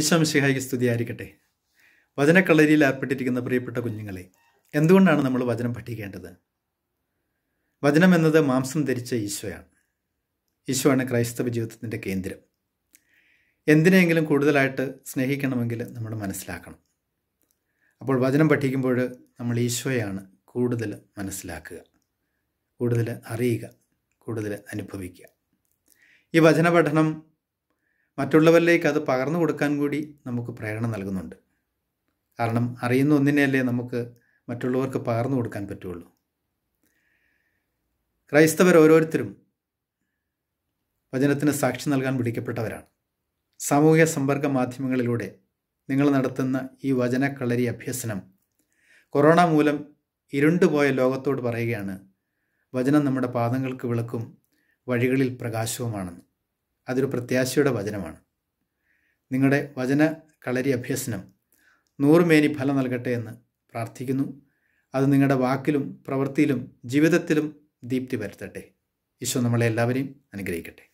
ഈശ്വംശിഹായിക്ക് സ്തുതിയായിരിക്കട്ടെ വചനക്കളരിയിൽ ഏർപ്പെട്ടിരിക്കുന്ന പ്രിയപ്പെട്ട കുഞ്ഞുങ്ങളെ എന്തുകൊണ്ടാണ് നമ്മൾ വചനം പഠിക്കേണ്ടത് വചനം എന്നത് മാംസം ധരിച്ച ഈശോയാണ് ഈശോയാണ് ക്രൈസ്തവ ജീവിതത്തിൻ്റെ കേന്ദ്രം എന്തിനെങ്കിലും കൂടുതലായിട്ട് സ്നേഹിക്കണമെങ്കിൽ നമ്മൾ മനസ്സിലാക്കണം അപ്പോൾ വചനം പഠിക്കുമ്പോൾ നമ്മൾ ഈശോയാണ് കൂടുതൽ മനസ്സിലാക്കുക കൂടുതൽ അറിയുക കൂടുതൽ അനുഭവിക്കുക ഈ വചന പഠനം മറ്റുള്ളവരിലേക്ക് അത് പകർന്നു കൊടുക്കാൻ കൂടി നമുക്ക് പ്രേരണ നൽകുന്നുണ്ട് കാരണം അറിയുന്ന ഒന്നിനെയല്ലേ നമുക്ക് മറ്റുള്ളവർക്ക് പകർന്നു കൊടുക്കാൻ പറ്റുള്ളൂ ക്രൈസ്തവർ ഓരോരുത്തരും വചനത്തിന് സാക്ഷി നൽകാൻ വിളിക്കപ്പെട്ടവരാണ് സാമൂഹിക സമ്പർക്ക മാധ്യമങ്ങളിലൂടെ നിങ്ങൾ നടത്തുന്ന ഈ വചനക്കളരി അഭ്യസനം കൊറോണ മൂലം ഇരുണ്ടുപോയ ലോകത്തോട് പറയുകയാണ് വചനം നമ്മുടെ പാദങ്ങൾക്ക് വിളക്കും വഴികളിൽ പ്രകാശവുമാണെന്ന് അതൊരു പ്രത്യാശയുടെ വചനമാണ് നിങ്ങളുടെ വചന കളരി അഭ്യസനം നൂറുമേനി ഫലം നൽകട്ടെ എന്ന് പ്രാർത്ഥിക്കുന്നു അത് നിങ്ങളുടെ വാക്കിലും പ്രവൃത്തിയിലും ജീവിതത്തിലും ദീപ്തി വരുത്തട്ടെ ഈശോ നമ്മളെ എല്ലാവരെയും അനുഗ്രഹിക്കട്ടെ